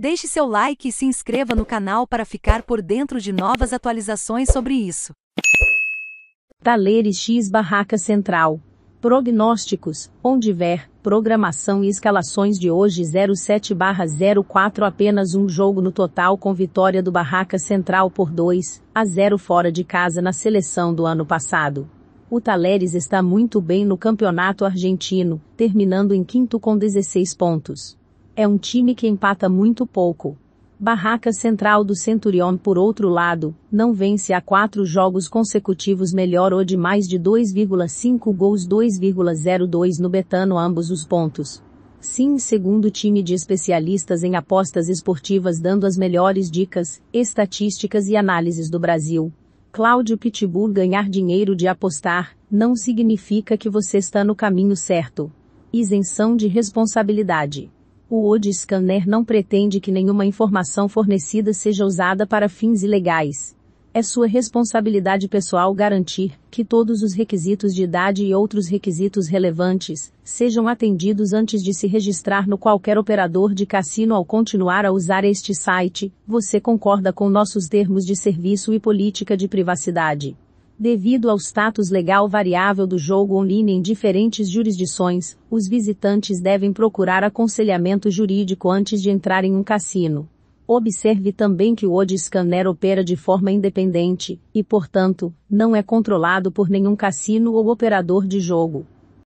Deixe seu like e se inscreva no canal para ficar por dentro de novas atualizações sobre isso. Taleres X Barraca Central. Prognósticos, onde ver, programação e escalações de hoje 07/04 apenas um jogo no total com vitória do Barraca Central por 2 a 0 fora de casa na seleção do ano passado. O Taleres está muito bem no Campeonato Argentino, terminando em quinto com 16 pontos. É um time que empata muito pouco. Barraca Central do Centurion por outro lado, não vence há quatro jogos consecutivos melhor ou de mais de 2,5 gols 2,02 no Betano ambos os pontos. Sim segundo time de especialistas em apostas esportivas dando as melhores dicas, estatísticas e análises do Brasil. Cláudio Pitbull ganhar dinheiro de apostar, não significa que você está no caminho certo. Isenção de responsabilidade. O UD Scanner não pretende que nenhuma informação fornecida seja usada para fins ilegais. É sua responsabilidade pessoal garantir que todos os requisitos de idade e outros requisitos relevantes sejam atendidos antes de se registrar no qualquer operador de cassino ao continuar a usar este site. Você concorda com nossos termos de serviço e política de privacidade? Devido ao status legal variável do jogo online em diferentes jurisdições, os visitantes devem procurar aconselhamento jurídico antes de entrar em um cassino. Observe também que o Odd Scanner opera de forma independente, e portanto, não é controlado por nenhum cassino ou operador de jogo.